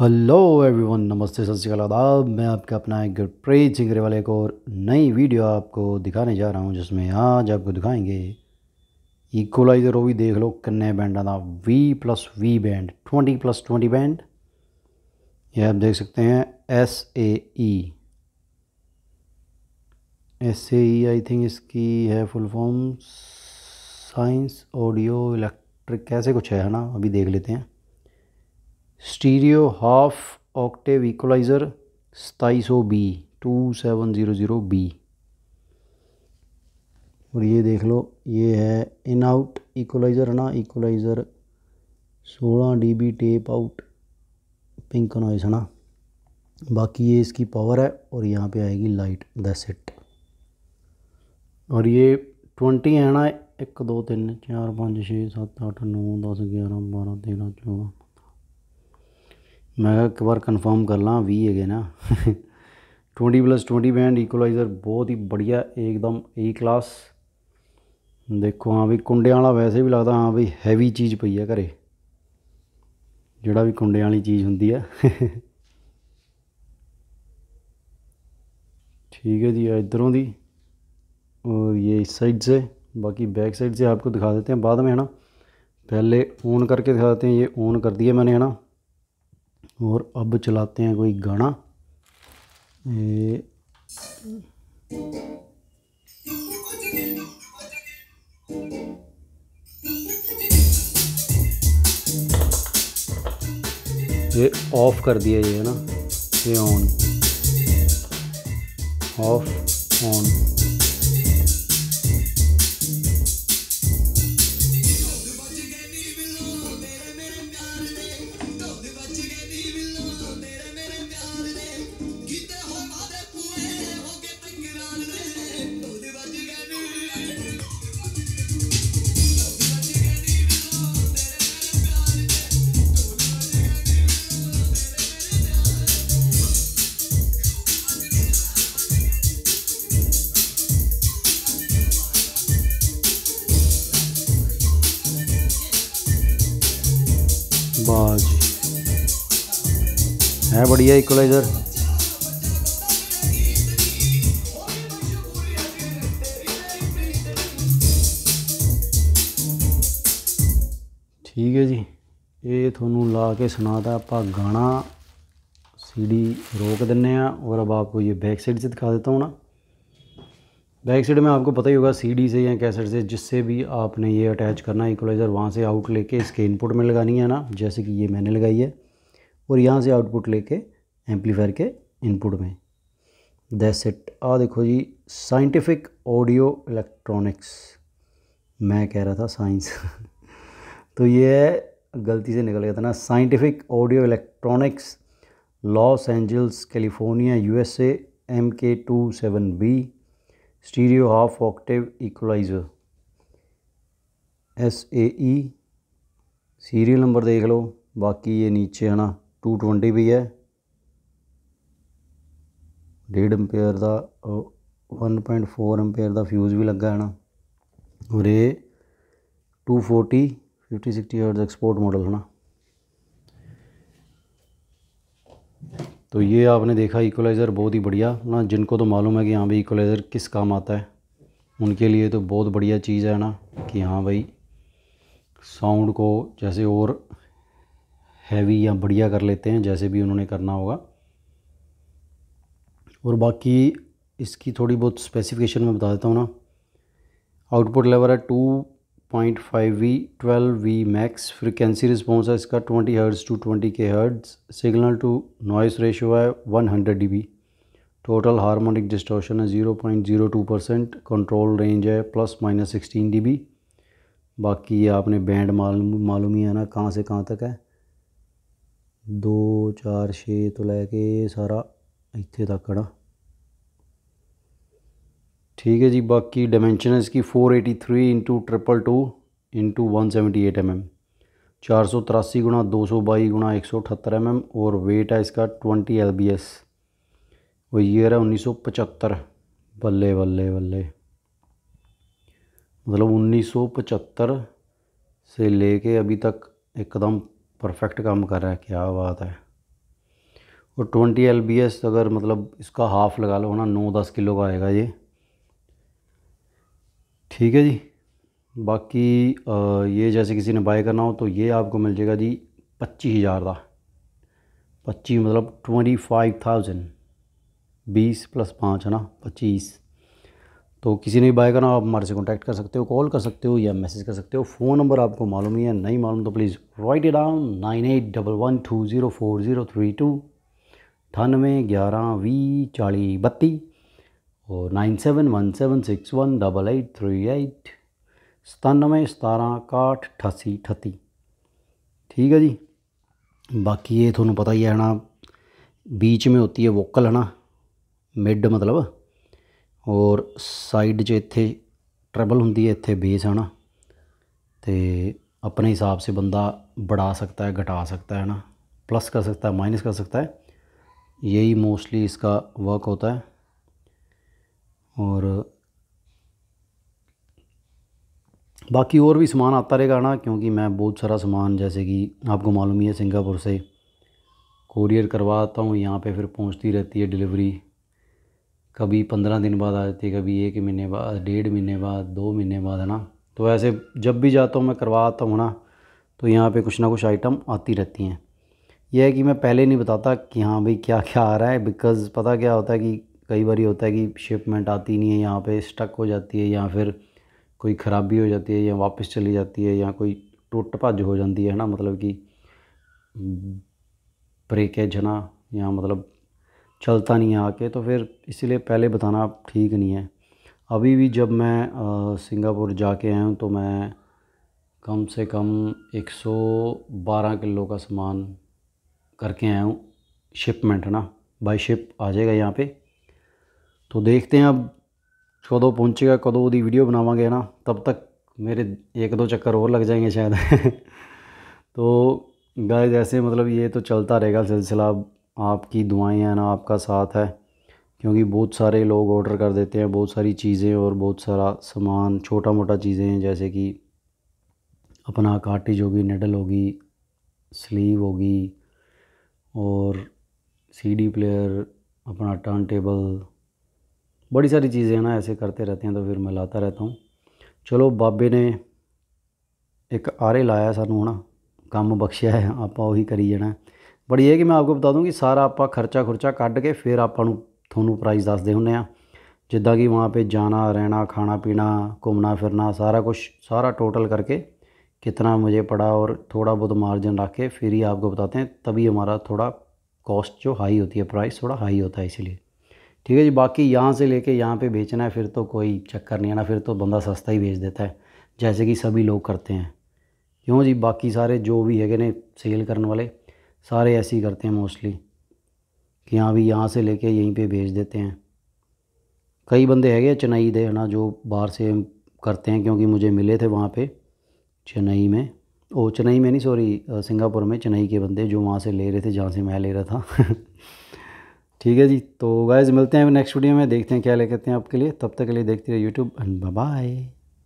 hello everyone नमस्ते सत श्रीकाल आदाब मैं आपका अपना एक गुरप्रीत सिंह वाले को और नई वीडियो आपको दिखाने जा रहा हूँ जिसमें आज आपको दिखाएंगे इक्वलाइज़र वो भी देख लो कन्ने बैंड आना V plus V band twenty plus twenty band ये आप देख सकते हैं S A E S A E I think इसकी है full form science audio electric कैसे कुछ है ना अभी देख लेते हैं स्टीरियो हाफ ऑक्टेव इक्वलाइज़र सताई सौ B two seven zero zero B और ये देख लो ये है इन आउट इक्वलाइज़र है ना इक्वलाइज़र सोलह D B tape out pink noise है ना बाकी ये इसकी पावर है और यहाँ पे आएगी लाइट द इट और ये ट्वेंटी है ना एक दो तीन चार पाँच छः सात आठ नौ दस ग्यारह बारह तेरह चौदह मैं एक बार कंफर्म कर ला है ना twenty plus twenty band equalizer बहुत ही बढ़िया एकदम ए क्लास देखो हाँ ਵੀ ਕੁੰਡਿਆਂ ਵਾਲਾ ਵੈਸੇ ਵੀ ਲੱਗਦਾ ਹਾਂ ਵੀ ਹੈਵੀ ਚੀਜ਼ ਪਈ ਆ ਘਰੇ ਜਿਹੜਾ ਵੀ ਕੁੰਡਿਆਂ ਵਾਲੀ ਚੀਜ਼ ਹੁੰਦੀ ठीक है जी इधरों की और ये इस साइड से बाकी बैक साइड से आपको दिखा देते हैं बाद में है ना पहले ऑन करके दिखा देते हैं ये ऑन कर दिया मैंने है ना और अब चलाते हैं कोई गाना ये ऑफ कर दिया ये है ना ये ऑन ऑफ ऑन ਵਾਹ ਜੀ ਹੈ ਬੜੀਆ ਇਕੁਲਾਈਜ਼ਰ ਠੀਕ ਹੈ ਜੀ ਇਹ ਤੁਹਾਨੂੰ ਲਾ ਕੇ ਸੁਣਾਦਾ ਆਪਾਂ ਗਾਣਾ ਸੀਡੀ ਰੋਕ ਦਿੰਨੇ ਆ ਔਰ ਅਬ ਆਪਕੋ ਇਹ ਬੈਕ ਸਾਈਡ ਚ ਦਿਖਾ ਦਿੰਦਾ ਹਾਂ बैक साइड में आपको पता ही होगा सीडी से या कैसेट से जिससे भी आपने ये अटैच करना है इक्वलाइज़र वहाँ से आउट लेके इसके इनपुट में लगानी है ना जैसे कि ये मैंने लगाई है और यहाँ से आउटपुट लेके एम्पलीफायर के इनपुट में दैट्स इट आ देखो जी साइंटिफिक ऑडियो इलेक्ट्रॉनिक्स मैं कह रहा था साइंस तो ये गलती से निकल गया था ना scientific audio electronics Los Angeles California U A M K two seven B stereo half octave equalizer ਈ ਸੀਰੀਅਲ ਨੰਬਰ ਦੇਖ ਲਓ ਬਾਕੀ ਇਹ ਨੀਚੇ ਹਨਾ 220 ਵੀ ਹੈ 1.5 ਐਂਪੀਅਰ ਦਾ 1.4 ਐਂਪੀਅਰ ਦਾ ਫਿਊਜ਼ ਵੀ ਲੱਗਾ ਹੈ ਨਾ ਔਰ ਇਹ 240 50 60 ਹਰਟਜ਼ ਐਕਸਪੋਰਟ ਮਾਡਲ ਹੈ ਨਾ तो ये आपने देखा इक्वलाइज़र बहुत ही बढ़िया ना जिनको तो मालूम है कि हाँ भाई इक्वलाइज़र किस काम आता है उनके लिए तो बहुत बढ़िया चीज़ है ना कि हाँ भाई साउंड को जैसे और हैवी या बढ़िया कर लेते हैं जैसे भी उन्होंने करना होगा और बाकी इसकी थोड़ी बहुत स्पेसिफिकेशन में बता देता हूँ ना आउटपुट लेवल है two point five V twelve V max frequency response है इसका twenty hertz to twenty K hertz signal to noise ratio है one hundred D B total harmonic distortion है zero point zero two percent control range है plus minus sixteen D B बाकी ये आपने band मालूम मालूम ही है ना कहाँ से कहाँ तक है दो चार छे तो लैके सारा इतने तक है ना ठीक है जी बाकी डायमेंशन है इसकी four eighty three into triple two into one seventy eight M M चार सौ तिरासी गुणा दो सौ बाईस गुणा एक सौ अठहत्तर एम mm एम और वेट है इसका ट्वेंटी एल बी एस और ईयर है उन्नीस सौ पचहत्तर बल्ले बल्ले बल्ले मतलब उन्नीस सौ पचहत्तर से लेके अभी तक एकदम परफेक्ट काम कर रहा है क्या बात है और ट्वेंटी एल बी एस अगर मतलब इसका हाफ़ लगा लो ना नौ दस किलो का आएगा ये ठीक है जी बाकी ये जैसे किसी ने बाय करना हो तो ये आपको मिल जाएगा जी पच्चीस हज़ार का पच्चीस मतलब ट्वेंटी फाइव थाउजेंड बीस प्लस पाँच है ना पच्चीस तो किसी ने भी बाय करना आप हमारे से कॉन्टैक्ट कर सकते हो कॉल कर सकते हो या मैसेज कर सकते हो फ़ोन नंबर आपको मालूम ही है नहीं मालूम तो please write it down nine eight double one two zero four zero three two अठानवे ग्यारह वी चालीस बत्ती और nine seven one seven six one double eight three eight सतानवे सतारह काहठ अठासी अठत्ती ठीक है जी बाकी ये थोनों पता ही है ना बीच में होती है वोकल है ना मिड मतलब और साइड 'ਚ ਇੱਥੇ ਟ੍ਰੈਬਲ होंगी इतने बेस है ना तो अपने हिसाब से बंदा बढ़ा सकता है घटा सकता है ना प्लस कर सकता है माइनस कर सकता है यही मोस्टली इसका वर्क होता है और बाकी और भी सामान आता रहेगा ना क्योंकि मैं बहुत सारा सामान जैसे कि आपको मालूम ही है सिंगापुर से कोरियर करवाता हूँ यहाँ पे फिर पहुँचती रहती है डिलीवरी कभी पंद्रह दिन बाद आ जाती है कभी एक महीने बाद डेढ़ महीने बाद दो महीने बाद है ना तो ऐसे जब भी जाता हूँ मैं करवाता हूँ ना तो यहाँ पे कुछ ना कुछ आइटम आती रहती हैं यह है कि मैं पहले नहीं बताता कि हाँ भाई क्या क्या आ रहा है बिकॉज़ पता क्या होता है कि कई बार होता है कि शिपमेंट आती नहीं है यहाँ पे स्टक हो जाती है या फिर कोई ख़राबी हो जाती है या वापस चली जाती है या कोई टूट भज हो जाती है ना मतलब कि ब्रेकेज है ना या मतलब चलता नहीं है आके तो फिर इसीलिए पहले बताना ठीक नहीं है अभी भी जब मैं सिंगापुर जाके आया हूँ तो मैं कम से कम 112 किलो का सामान करके आया हूँ शिपमेंट है ना बाई शिप आ जाएगा यहाँ पे तो देखते हैं अब कदों पहुँचेगा कदों वो वीडियो बनावे ना तब तक मेरे एक दो चक्कर और लग जाएंगे शायद तो गाय जैसे मतलब ये तो चलता रहेगा सिलसिला आपकी दुआएं हैं ना आपका साथ है क्योंकि बहुत सारे लोग ऑर्डर कर देते हैं बहुत सारी चीज़ें और बहुत सारा सामान छोटा मोटा चीज़ें हैं जैसे कि अपना कार्टिज होगी नेडल होगी स्लीव होगी और सीडी प्लेयर अपना टर्न टेबल ਸਾਰੀ सारी ਹੈ ਨਾ ਐਸੇ ਕਰਤੇ ਰਹਤੇ ਹਾਂ ਤਾਂ ਫਿਰ ਮੈਂ ਲਾਤਾ ਰਹਤਾ ਹਾਂ ਚਲੋ ਬਾਬੇ ਨੇ ਇੱਕ ਆਰੇ ਲਾਇਆ ਸਾਨੂੰ ਹਣਾ ਕੰਮ ਬਖਸ਼ਿਆ ਹੈ ਆਪਾਂ ਉਹੀ ਕਰੀ ਜਾਣਾ ਬੜੀ ਇਹ ਕਿ ਮੈਂ ਆਪਕੋ ਬਤਾ ਦੂੰ ਕਿ ਸਾਰਾ ਆਪਾਂ ਖਰਚਾ ਖੁਰਚਾ ਕੱਢ ਕੇ ਫਿਰ ਆਪਾਂ ਨੂੰ ਤੁਹਾਨੂੰ ਪ੍ਰਾਈਸ ਦੱਸਦੇ ਹੁੰਨੇ ਆ ਜਿੱਦਾਂ ਕਿ ਵਾਂ ਪੇ ਜਾਣਾ ਰਹਿਣਾ ਖਾਣਾ ਪੀਣਾ ਘੁੰਮਣਾ ਫਿਰਨਾ ਸਾਰਾ ਕੁਝ ਸਾਰਾ ਟੋਟਲ ਕਰਕੇ ਕਿਤਨਾ कितना ਪੜਾ ਔਰ ਥੋੜਾ थोड़ा ਮਾਰਜਨ ਰੱਖ ਕੇ ਫਿਰ ਹੀ ਆਪਕੋ ਬਤਾਤੇ बताते ਤਬੀ ਹਮਾਰਾ ਥੋੜਾ ਕਾਸਟ ਜੋ ਹਾਈ ਹੁੰਦੀ ਹੈ ਪ੍ਰਾਈਸ ਥੋੜਾ ਹਾਈ ਹੁੰਦਾ ਹੈ ਇਸ ਲਈ ठीक है जी बाकी यहाँ से लेके यहाँ पे बेचना है फिर तो कोई चक्कर नहीं है ना फिर तो बंदा सस्ता ही बेच देता है जैसे कि सभी लोग करते हैं क्यों जी बाकी सारे जो भी है ना सेल करने वाले सारे ऐसे ही करते हैं मोस्टली कि यहाँ भी यहाँ से लेके यहीं पे भेज देते हैं कई बंदे हैगे चेन्नई दे है ना जो बाहर से करते हैं क्योंकि मुझे मिले थे वहाँ पे चेन्नई में ओ चेन्नई में नहीं सॉरी सिंगापुर में चेन्नई के बंदे जो वहाँ से ले रहे थे जहाँ से मैं ले रहा था ठीक है जी तो गाइज मिलते हैं नेक्स्ट वीडियो में देखते हैं क्या ले आते हैं आपके लिए तब तक के लिए देखते रहिए यूट्यूब एंड बाय